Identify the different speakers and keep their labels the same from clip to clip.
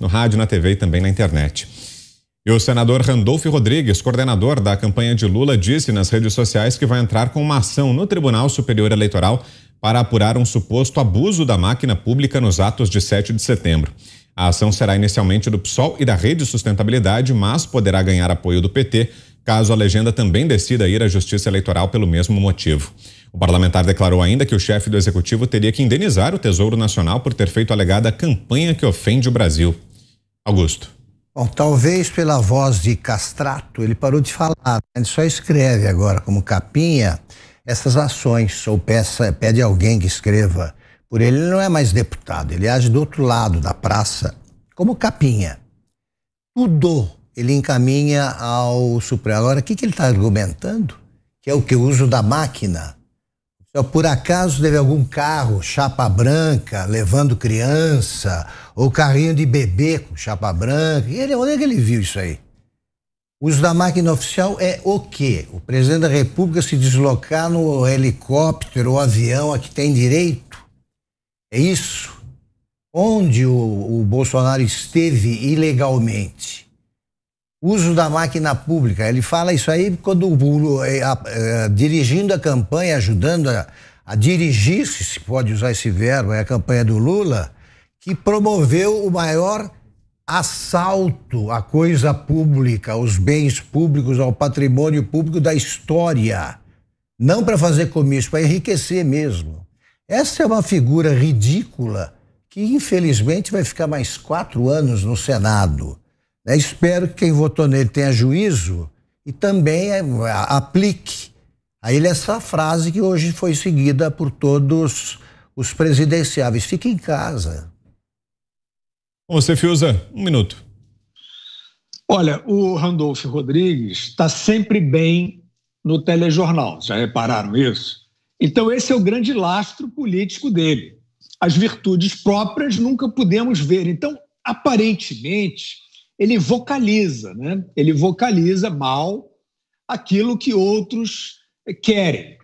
Speaker 1: no rádio, na TV e também na internet. E o senador Randolfo Rodrigues, coordenador da campanha de Lula, disse nas redes sociais que vai entrar com uma ação no Tribunal Superior Eleitoral para apurar um suposto abuso da máquina pública nos atos de 7 de setembro. A ação será inicialmente do PSOL e da Rede Sustentabilidade, mas poderá ganhar apoio do PT caso a legenda também decida ir à Justiça Eleitoral pelo mesmo motivo. O parlamentar declarou ainda que o chefe do executivo teria que indenizar o Tesouro Nacional por ter feito a alegada campanha que ofende o Brasil. Augusto.
Speaker 2: Bom, talvez pela voz de Castrato, ele parou de falar, né? ele só escreve agora como capinha essas ações, ou peça, pede alguém que escreva. Por ele, ele não é mais deputado, ele age do outro lado da praça, como capinha. Tudo ele encaminha ao Supremo. Agora, o que, que ele está argumentando? Que é o que? O uso da máquina. Então, por acaso teve algum carro, chapa branca, levando criança, ou carrinho de bebê com chapa branca. E ele, onde é que ele viu isso aí? O uso da máquina oficial é o quê? O presidente da República se deslocar no helicóptero ou avião a que tem direito? É isso? Onde o, o Bolsonaro esteve ilegalmente? uso da máquina pública. Ele fala isso aí quando eh, eh, dirigindo a campanha, ajudando a, a dirigir, se pode usar esse verbo, é a campanha do Lula, que promoveu o maior assalto à coisa pública, aos bens públicos, ao patrimônio público da história. Não para fazer comício, para enriquecer mesmo. Essa é uma figura ridícula que, infelizmente, vai ficar mais quatro anos no Senado. Né? Espero que quem votou nele tenha juízo e também é, aplique a ele essa frase que hoje foi seguida por todos os presidenciáveis: fique em casa. Você, Fiuza, um minuto. Olha, o Randolfo Rodrigues está sempre
Speaker 1: bem no telejornal, já repararam isso? Então, esse é o grande lastro político dele. As virtudes próprias nunca podemos ver. Então, aparentemente, ele vocaliza, né? ele vocaliza mal aquilo que outros querem.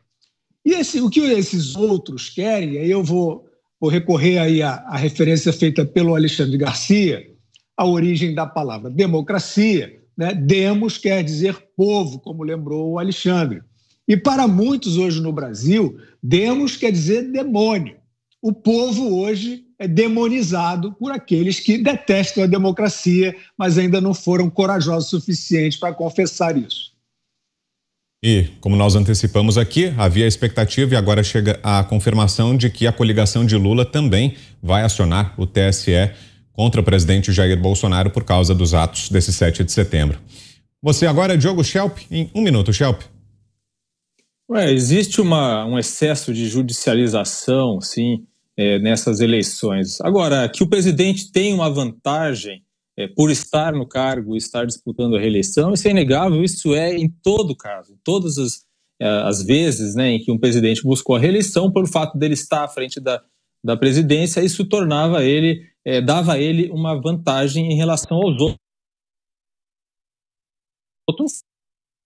Speaker 1: E esse, o que esses outros querem, aí eu vou, vou recorrer aí à, à referência feita pelo Alexandre Garcia, a origem da palavra democracia. Né? Demos quer dizer povo, como lembrou o Alexandre. E para muitos hoje no Brasil, demos quer dizer demônio. O povo hoje é demonizado por aqueles que detestam a democracia, mas ainda não foram corajosos o suficiente para confessar isso. E, como nós antecipamos aqui, havia a expectativa e agora chega a confirmação de que a coligação de Lula também vai acionar o TSE contra o presidente Jair Bolsonaro por causa dos atos desse 7 de setembro. Você agora, Diogo Schelp, em um minuto, Schelp.
Speaker 3: Ué, existe uma, um excesso de judicialização, sim, é, nessas eleições. Agora, que o presidente tem uma vantagem é, por estar no cargo e estar disputando a reeleição, isso é inegável, isso é em todo caso, em todas as, é, as vezes né, em que um presidente buscou a reeleição, pelo fato dele estar à frente da, da presidência, isso tornava ele, é, dava a ele uma vantagem em relação aos outros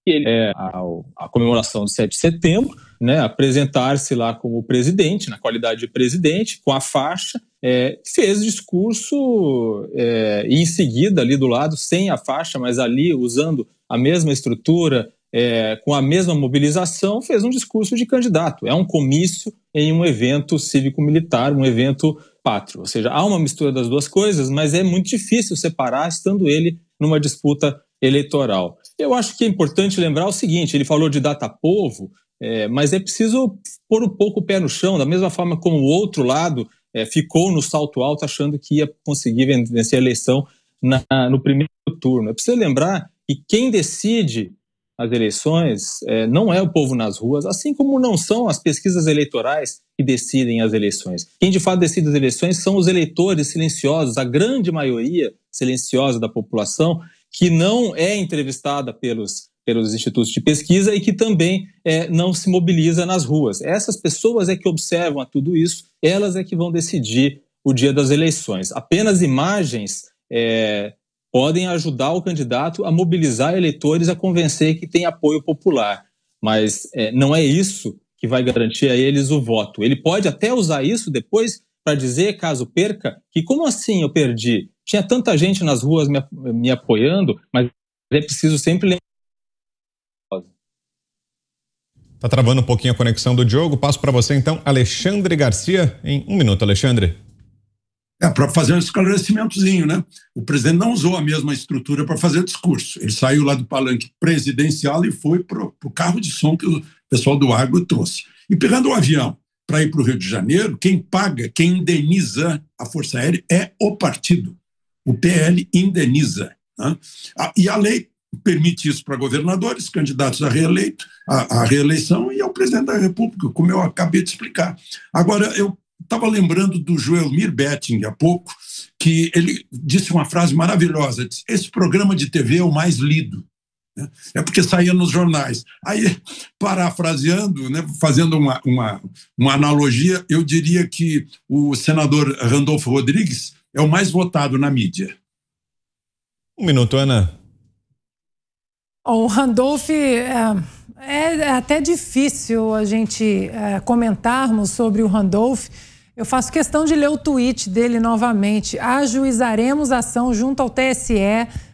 Speaker 3: que ele é a, a comemoração do 7 de setembro, né, apresentar-se lá como presidente, na qualidade de presidente, com a faixa, é, fez discurso é, e em seguida ali do lado, sem a faixa, mas ali usando a mesma estrutura, é, com a mesma mobilização, fez um discurso de candidato. É um comício em um evento cívico-militar, um evento pátrio. Ou seja, há uma mistura das duas coisas, mas é muito difícil separar, estando ele numa disputa eleitoral. Eu acho que é importante lembrar o seguinte: ele falou de data povo, é, mas é preciso pôr um pouco o pé no chão, da mesma forma como o outro lado é, ficou no salto alto achando que ia conseguir vencer a eleição na, no primeiro turno. É preciso lembrar que quem decide as eleições é, não é o povo nas ruas, assim como não são as pesquisas eleitorais que decidem as eleições. Quem de fato decide as eleições são os eleitores silenciosos, a grande maioria silenciosa da população, que não é entrevistada pelos, pelos institutos de pesquisa e que também é, não se mobiliza nas ruas. Essas pessoas é que observam tudo isso, elas é que vão decidir o dia das eleições. Apenas imagens é, podem ajudar o candidato a mobilizar eleitores a convencer que tem apoio popular, mas é, não é isso que vai garantir a eles o voto. Ele pode até usar isso depois para dizer, caso perca, que como assim eu perdi? tinha tanta gente nas ruas me, me apoiando, mas é preciso sempre lembrar.
Speaker 1: Está travando um pouquinho a conexão do Diogo. Passo para você então, Alexandre Garcia, em um minuto, Alexandre. É, para fazer um esclarecimentozinho, né? O presidente não usou a mesma estrutura para fazer discurso. Ele saiu lá do palanque presidencial e foi para o carro de som que o pessoal do agro trouxe. E pegando o um avião para ir para o Rio de Janeiro, quem paga, quem indeniza a Força Aérea é o partido. O PL indeniza. Né? Ah, e a lei permite isso para governadores, candidatos a, reeleito, a, a reeleição e ao presidente da República, como eu acabei de explicar. Agora, eu estava lembrando do Joelmir Betting há pouco, que ele disse uma frase maravilhosa: disse, esse programa de TV é o mais lido. Né? É porque saía nos jornais. Aí, parafraseando, né, fazendo uma, uma, uma analogia, eu diria que o senador Randolfo Rodrigues é o mais votado na mídia. Um minuto, Ana.
Speaker 4: O Randolph, é, é, é até difícil a gente é, comentarmos sobre o Randolph. Eu faço questão de ler o tweet dele novamente. Ajuizaremos ação junto ao TSE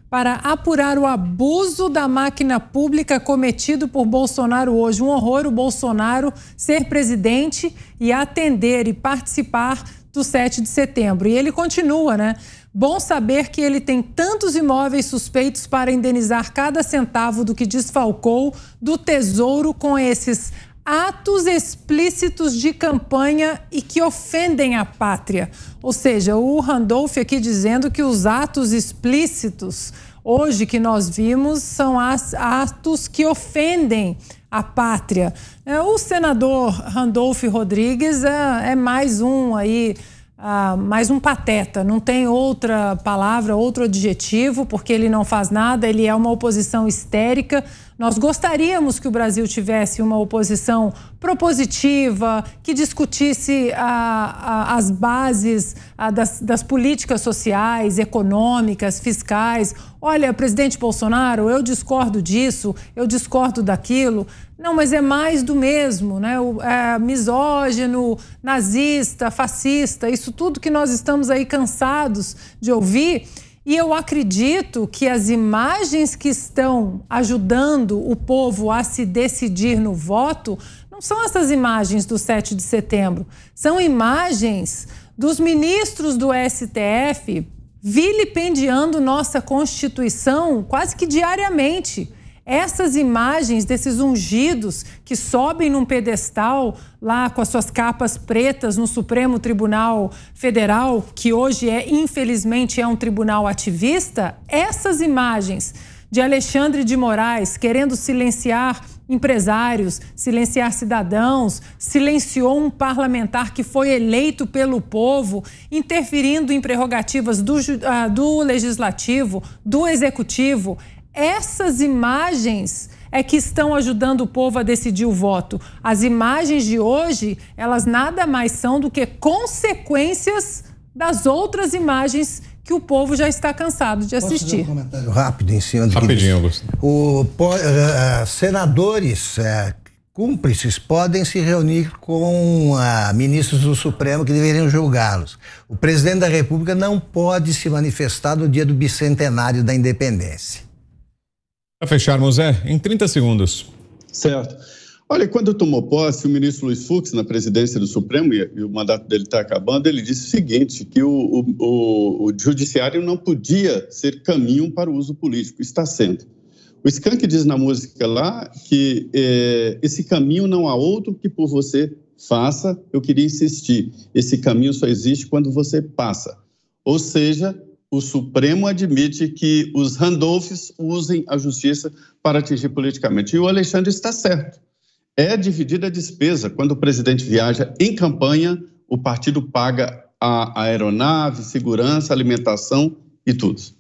Speaker 4: para apurar o abuso da máquina pública cometido por Bolsonaro hoje. Um horror o Bolsonaro ser presidente e atender e participar do 7 de setembro. E ele continua, né? Bom saber que ele tem tantos imóveis suspeitos para indenizar cada centavo do que desfalcou do tesouro com esses atos explícitos de campanha e que ofendem a pátria. Ou seja, o Randolph aqui dizendo que os atos explícitos hoje que nós vimos são atos que ofendem a pátria. É, o senador Randolfo Rodrigues é, é mais um aí. Ah, mais um pateta, não tem outra palavra, outro adjetivo, porque ele não faz nada, ele é uma oposição histérica, nós gostaríamos que o Brasil tivesse uma oposição propositiva, que discutisse a, a, as bases a, das, das políticas sociais, econômicas, fiscais. Olha, presidente Bolsonaro, eu discordo disso, eu discordo daquilo. Não, mas é mais do mesmo, né? O, é, misógino, nazista, fascista, isso tudo que nós estamos aí cansados de ouvir. E eu acredito que as imagens que estão ajudando o povo a se decidir no voto não são essas imagens do 7 de setembro, são imagens dos ministros do STF vilipendiando nossa Constituição quase que diariamente. Essas imagens desses ungidos que sobem num pedestal lá com as suas capas pretas no Supremo Tribunal Federal, que hoje é infelizmente é um tribunal ativista, essas imagens de Alexandre de Moraes querendo silenciar empresários, silenciar cidadãos, silenciou um parlamentar que foi eleito pelo povo, interferindo em prerrogativas do, ah, do legislativo, do executivo essas imagens é que estão ajudando o povo a decidir o voto. As imagens de hoje, elas nada mais são do que consequências das outras imagens que o povo já está cansado de assistir. Posso um comentário
Speaker 2: rápido em cima do Rapidinho, o, uh, Senadores uh, cúmplices podem se reunir com uh, ministros do Supremo que deveriam julgá-los. O presidente da República não pode se manifestar no dia do bicentenário da independência.
Speaker 1: Para fecharmos, é, em 30 segundos. Certo. Olha, quando tomou posse, o ministro Luiz Fux, na presidência do Supremo, e o mandato dele está acabando, ele disse o seguinte: que o, o, o, judiciário não podia ser caminho para o uso político. Está sendo. O Skank diz na música lá que é, esse caminho não há outro que por você faça. Eu queria insistir: esse caminho só existe quando você passa. Ou seja, o Supremo admite que os Randolphs usem a justiça para atingir politicamente. E o Alexandre está certo. É dividida a despesa. Quando o presidente viaja em campanha, o partido paga a aeronave, segurança, alimentação e tudo.